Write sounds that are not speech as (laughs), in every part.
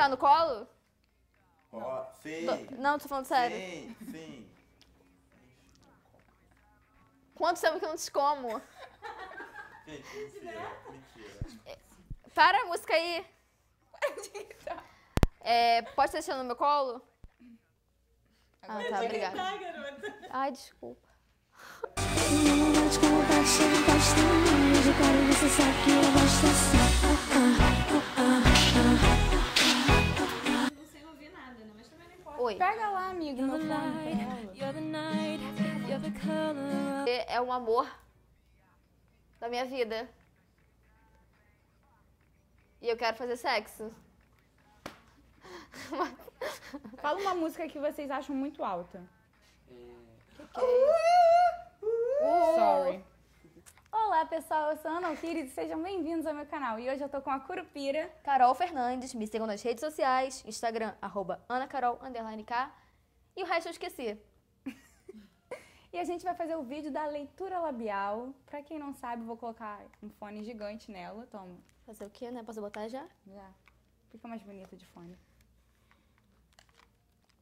puxar no colo? Ó, sim. Do- Não, tô falando sério. Sim, sim. Quanto tempo que eu não te como? Gente, mentira. Mentira. Para a música aí. É, pode deixar no meu colo? Ah, tá, obrigada. Tá, Ai, desculpa. de cara, você sabe que eu gosto assim. Ah, ah, ah, Oi. Pega lá, amigo, meu é, é um amor da minha vida. E eu quero fazer sexo. (laughs) Fala uma música que vocês acham muito alta. Uh, uh, Sorry. Olá pessoal, eu sou Ana Alquiri e sejam bem-vindos ao meu canal. E hoje eu tô com a Curupira. Carol Fernandes, me sigam nas redes sociais, Instagram, arroba anacarol__k e o resto eu esqueci. (laughs) e a gente vai fazer o vídeo da leitura labial. Pra quem não sabe, vou colocar um fone gigante nela, toma. Fazer o quê, né? Posso botar já? Já. Fica mais bonito de fone.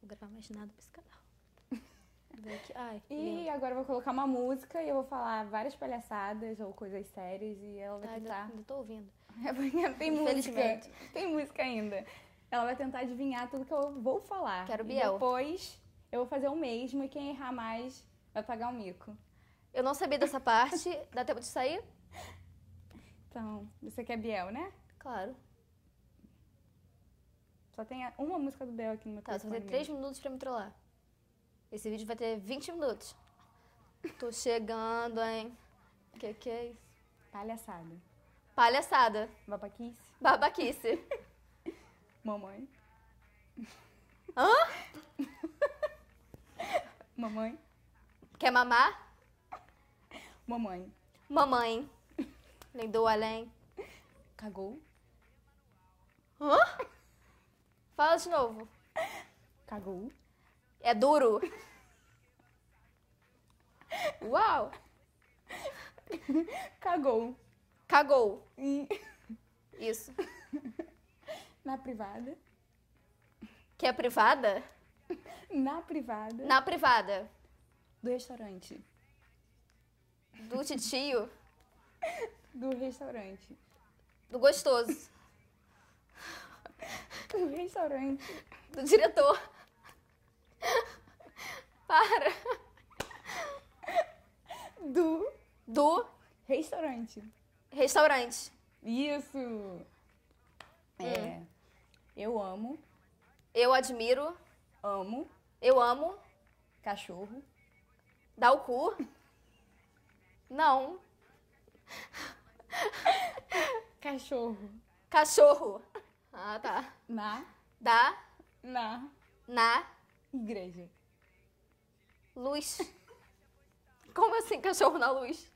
Vou gravar mais nada pra esse canal. Daqui... Ai, e eu... agora eu vou colocar uma música e eu vou falar várias palhaçadas ou coisas sérias e ela vai tentar. Ainda tô ouvindo. (laughs) tem música. Tem música ainda. Ela vai tentar adivinhar tudo que eu vou falar. Quero Biel. E depois eu vou fazer o mesmo e quem errar mais vai pagar o um mico. Eu não sabia dessa parte. (laughs) Dá tempo de sair? Então, você quer Biel, né? Claro. Só tem uma música do Biel aqui no meu Tá, Vai fazer três minutos pra me trollar. Esse vídeo vai ter 20 minutos. Tô chegando, hein? Que que é isso? Palhaçada. Palhaçada. Babaquice. Babaquice. (laughs) Mamãe. Hã? Mamãe. Quer mamar? Mamãe. Mamãe. Nem além. Cagou. Hã? Fala de novo. Cagou. É duro. Uau! Cagou. Cagou. Isso. Na privada. Que é privada? Na privada. Na privada. Do restaurante. Do titio. Do restaurante. Do gostoso. Do restaurante. Do diretor. Para do do restaurante. Restaurante. Isso. É. Hum. Eu amo. Eu admiro. Amo. Eu amo. Cachorro. Dá o cu. Não. Cachorro. Cachorro. Ah, tá. Na. Da. Na. Na. Igreja. Luz. Como assim, cachorro na luz?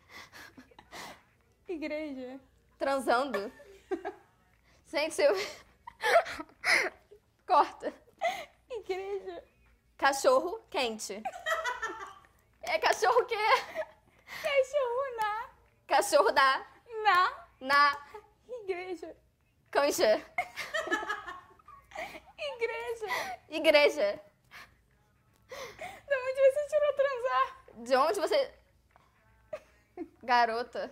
Igreja. Transando? Gente, eu. Corta. Igreja. Cachorro quente. É cachorro quê? É? Cachorro na. Cachorro da. Na. Na. Igreja. Canja. Igreja. Igreja. De onde você tirou transar? De onde você. Garota.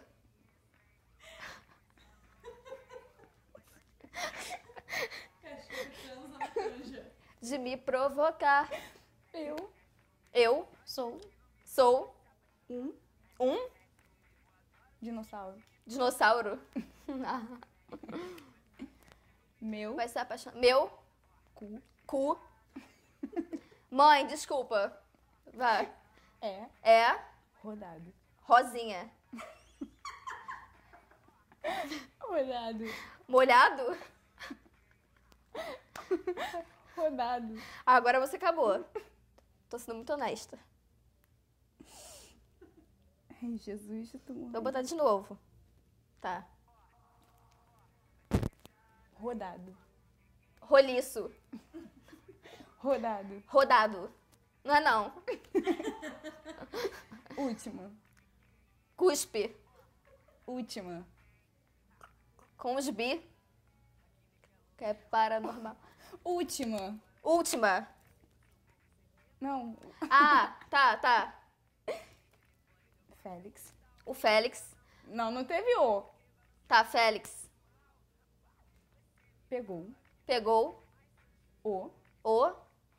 De me provocar. Eu. Eu. Sou. Sou. Um. Um. Dinossauro. Dinossauro. Meu. Vai ser apaixonado Meu. Cu. Cu. Mãe, desculpa. Vai. É. É. Rodado. Rosinha. Molhado. Molhado? Rodado. agora você acabou. Tô sendo muito honesta. Ai, Jesus, eu tô morrendo. Vou botar de novo. Tá. Rodado. Roliço. Rodado. Rodado. Não é não. (laughs) Última. Cuspe. Última. Com os bi. Que é paranormal. Última. Última. Não. Ah, (laughs) tá, tá. Félix. O Félix. Não, não teve o. Tá, Félix. Pegou. Pegou. O. O.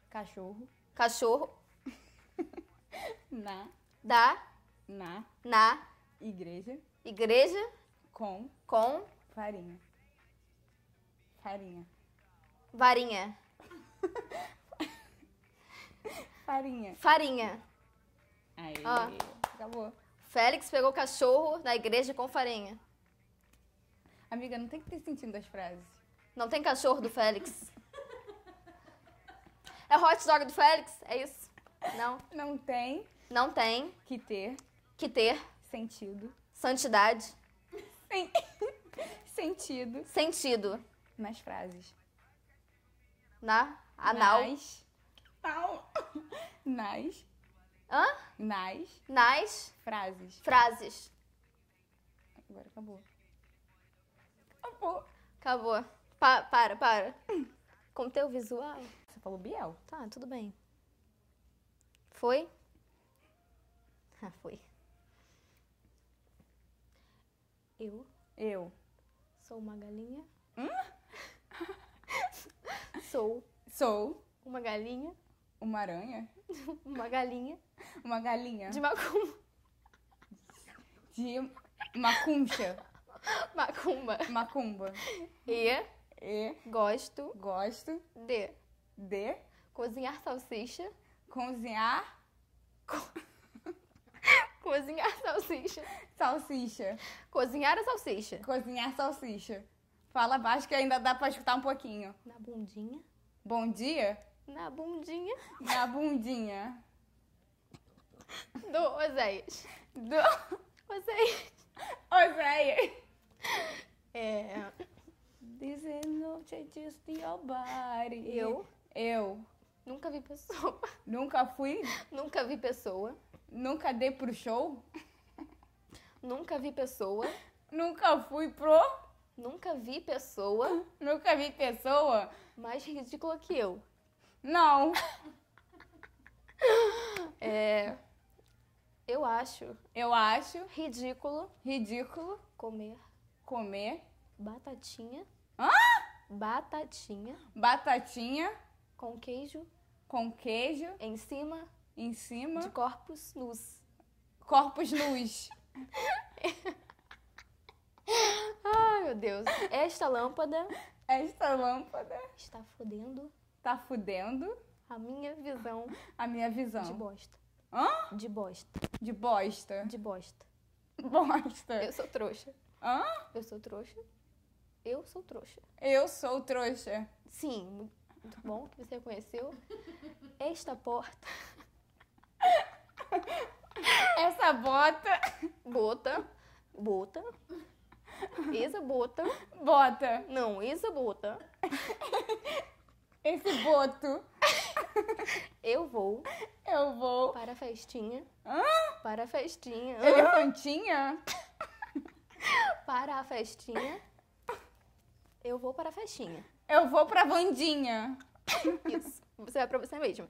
Cachorro cachorro. Na. Da. Na. Na. Igreja. Igreja. Com. Com. Farinha. Farinha. Varinha. Farinha. Farinha. Aí. Ó. Acabou. Félix pegou cachorro na igreja com farinha. Amiga, não tem que ter sentido as frases. Não tem cachorro do Félix. É hot dog do Félix? É isso? Não? Não tem. Não tem. Que ter. Que ter. Sentido. Santidade. (laughs) Sentido. Sentido. Nas frases. Na. Anal. Nas. Não. (laughs) Nas. Hã? Nas. Nas. Frases. Frases. Agora acabou. Acabou. Acabou. Pa para, para. Hum. Com teu visual falou Biel. Tá, tudo bem. Foi? Ah, foi. Eu. Eu. Sou uma galinha. Hum? (laughs) Sou. Sou. Uma galinha. Uma aranha? (laughs) uma galinha. Uma galinha. De macumba. De macuncha. Macumba. Macumba. E. E. Gosto. Gosto. De de cozinhar salsicha, cozinhar. Co... (laughs) cozinhar salsicha. Salsicha. Cozinhar a salsicha. Cozinhar salsicha. Fala baixo que ainda dá pra escutar um pouquinho. Na bundinha. Bom dia? Na bundinha. Na bundinha. Do Oséias. Do Oséias. Oséias. É. Dizendo is no changes your body. Eu eu nunca vi pessoa. (laughs) Nunca fui? nunca vi pessoa. Nunca dei pro show? nunca vi pessoa. Nunca fui pro? Nunca vi pessoa. nunca vi pessoa? Mais ridícula que eu. Não. (laughs) é. Eu acho. Eu acho. Ridículo. Ridículo. Comer. Comer. Batatinha. Hã? Batatinha. Batatinha com queijo com queijo em cima em cima de corpos nus. Corpos nus. (laughs) Ai, meu Deus. Esta lâmpada esta lâmpada está fudendo. está fudendo a minha visão. A minha visão. De bosta. Hã? De bosta. De bosta. De bosta. Bosta. Eu sou trouxa. Hã? Eu sou trouxa. Eu sou trouxa. Eu sou trouxa. Sim, muito bom que você conheceu. Esta porta. Essa bota. Bota. Bota. Isa bota. Bota. Não, Isa bota. Esse boto. Eu vou. Eu vou. Para a festinha. Hã? Para a festinha. Elefantinha? Para a festinha. Eu vou para a festinha. Eu vou pra Vandinha. Isso. Você vai pra você mesma.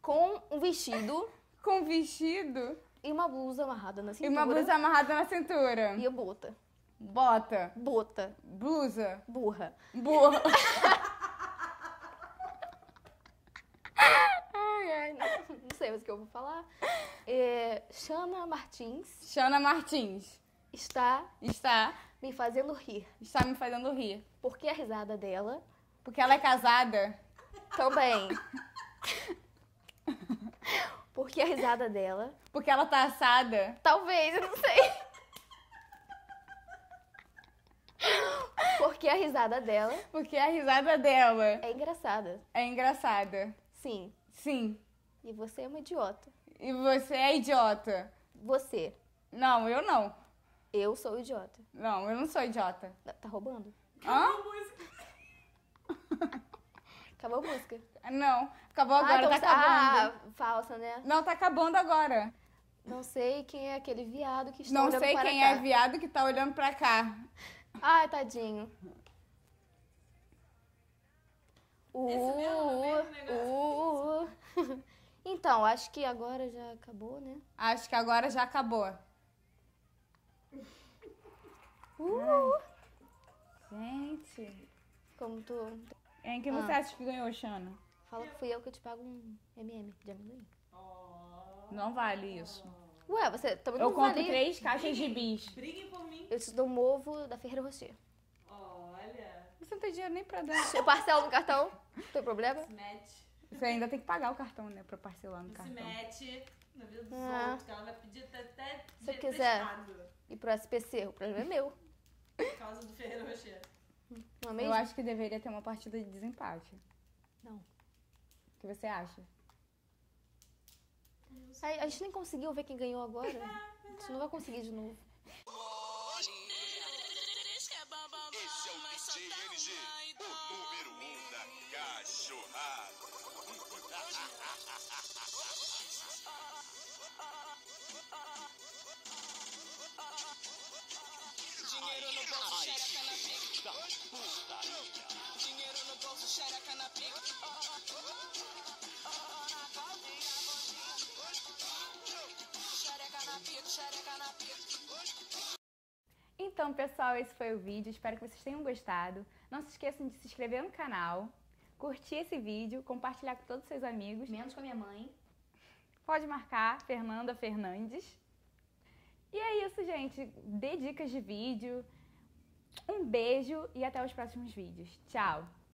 Com um vestido. Com um vestido. E uma blusa amarrada na cintura. E uma blusa amarrada na cintura. E a bota. Bota. Bota. Blusa. Burra. Burra. (laughs) ai, ai, não, não sei mais o que eu vou falar. É, Shana Martins. Shana Martins. Está. Está me fazendo rir. Está me fazendo rir. Por que a risada dela? Porque ela é casada. Também. (laughs) Por que a risada dela? Porque ela tá assada. Talvez, eu não sei. Por que a risada dela? Porque a risada dela é engraçada. É engraçada. Sim. Sim. E você é uma idiota. E você é idiota. Você. Não, eu não. Eu sou idiota. Não, eu não sou idiota. Tá, tá roubando? Hã? Acabou a música. (laughs) Não, acabou ah, agora, ah, então tá você... Tá acabando. Ah, falsa, né? Não, tá acabando agora. Não sei quem é aquele viado que está não olhando para cá. Não sei quem é viado que tá olhando pra cá. Ai, tadinho. Uh, né, uh, uh, uh, uh, (laughs) Então, acho que agora já acabou, né? Acho que agora já acabou. Uh! gente. Como tu. Em quem você ah. acha que ganhou, Xana? Fala que fui eu que te pago um MM de amendoim. Não vale isso. Ué, você também eu não vale. Eu três caixas de bis. por mim. Eu te dou um ovo da Ferreira Rocher. Olha. Você não tem dinheiro nem pra dar. (laughs) Eu parcelo no cartão. Não tem problema? Se mete. Você ainda tem que pagar o cartão, né? Pra parcelar no cartão. Se mete na vida dos ah. outros, que ela vai pedir até, até Se eu quiser prestado. ir pro SPC, o problema é meu. Por causa do Ferreira Rocher. Não Eu acho que deveria ter uma partida de desempate. Não. O que você acha? A, a gente nem conseguiu ver quem ganhou agora. (laughs) É, a gente não vai conseguir de novo. Esse é o DJ NG, o número um da cachorrada. (laughs) xereca na pica. Dinheiro no bolso, xereca na pica. Então, pessoal, esse foi o vídeo. Espero que vocês tenham gostado. Não se esqueçam de se inscrever no canal, curtir esse vídeo, compartilhar com todos os seus amigos. Menos com a minha mãe. Pode marcar Fernanda Fernandes. E é isso, gente. Dê dicas de vídeo. Um beijo e até os próximos vídeos. Tchau!